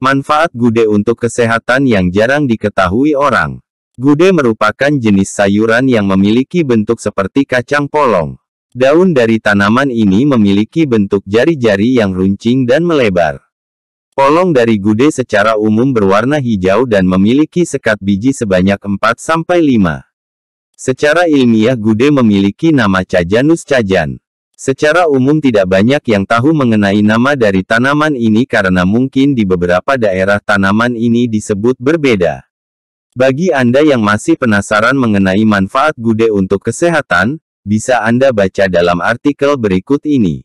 Manfaat gude untuk kesehatan yang jarang diketahui orang. Gude merupakan jenis sayuran yang memiliki bentuk seperti kacang polong. Daun dari tanaman ini memiliki bentuk jari-jari yang runcing dan melebar. Polong dari gude secara umum berwarna hijau dan memiliki sekat biji sebanyak 4-5. Secara ilmiah gude memiliki nama Cajanus cajan. Secara umum tidak banyak yang tahu mengenai nama dari tanaman ini karena mungkin di beberapa daerah tanaman ini disebut berbeda. Bagi Anda yang masih penasaran mengenai manfaat gude untuk kesehatan, bisa Anda baca dalam artikel berikut ini.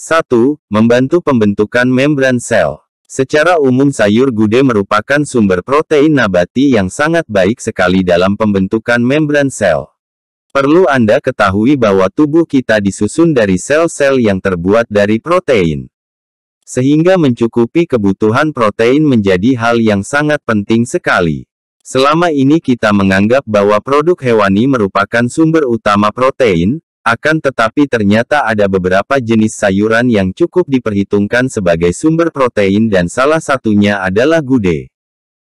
1. Membantu pembentukan membran sel. Secara umum sayur gude merupakan sumber protein nabati yang sangat baik sekali dalam pembentukan membran sel. Perlu Anda ketahui bahwa tubuh kita disusun dari sel-sel yang terbuat dari protein. Sehingga mencukupi kebutuhan protein menjadi hal yang sangat penting sekali. Selama ini kita menganggap bahwa produk hewani merupakan sumber utama protein, akan tetapi ternyata ada beberapa jenis sayuran yang cukup diperhitungkan sebagai sumber protein dan salah satunya adalah gude.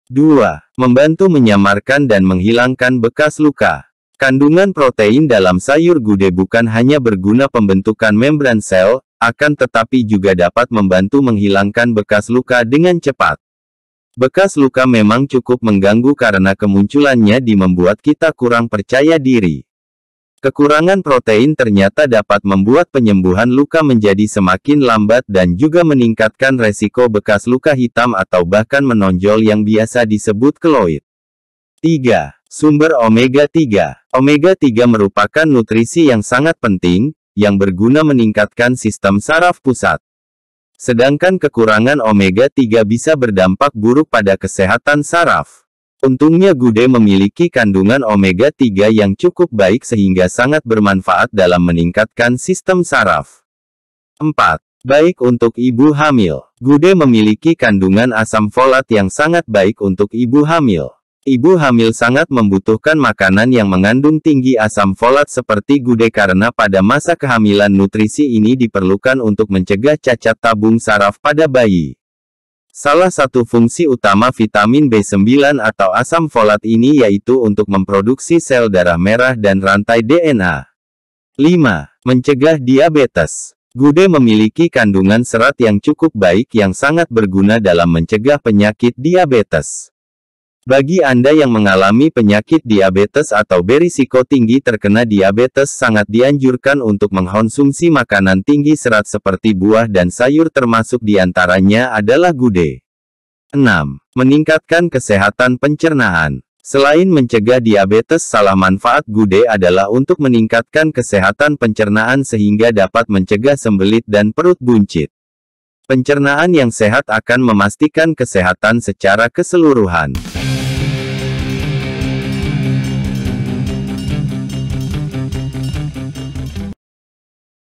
2. Membantu menyamarkan dan menghilangkan bekas luka. Kandungan protein dalam sayur gude bukan hanya berguna pembentukan membran sel, akan tetapi juga dapat membantu menghilangkan bekas luka dengan cepat. Bekas luka memang cukup mengganggu karena kemunculannya di membuat kita kurang percaya diri. Kekurangan protein ternyata dapat membuat penyembuhan luka menjadi semakin lambat dan juga meningkatkan resiko bekas luka hitam atau bahkan menonjol yang biasa disebut keloid. 3. Sumber omega-3 Omega-3 merupakan nutrisi yang sangat penting, yang berguna meningkatkan sistem saraf pusat. Sedangkan kekurangan omega-3 bisa berdampak buruk pada kesehatan saraf. Untungnya gude memiliki kandungan omega-3 yang cukup baik sehingga sangat bermanfaat dalam meningkatkan sistem saraf. 4. Baik untuk ibu hamil. Gude memiliki kandungan asam folat yang sangat baik untuk ibu hamil. Ibu hamil sangat membutuhkan makanan yang mengandung tinggi asam folat seperti gude karena pada masa kehamilan nutrisi ini diperlukan untuk mencegah cacat tabung saraf pada bayi. Salah satu fungsi utama vitamin B9 atau asam folat ini yaitu untuk memproduksi sel darah merah dan rantai DNA. 5. Mencegah diabetes. Gude memiliki kandungan serat yang cukup baik yang sangat berguna dalam mencegah penyakit diabetes. Bagi Anda yang mengalami penyakit diabetes atau berisiko tinggi terkena diabetes sangat dianjurkan untuk mengkonsumsi makanan tinggi serat seperti buah dan sayur termasuk diantaranya adalah gude. 6. Meningkatkan kesehatan pencernaan. Selain mencegah diabetes, salah manfaat gude adalah untuk meningkatkan kesehatan pencernaan sehingga dapat mencegah sembelit dan perut buncit. Pencernaan yang sehat akan memastikan kesehatan secara keseluruhan.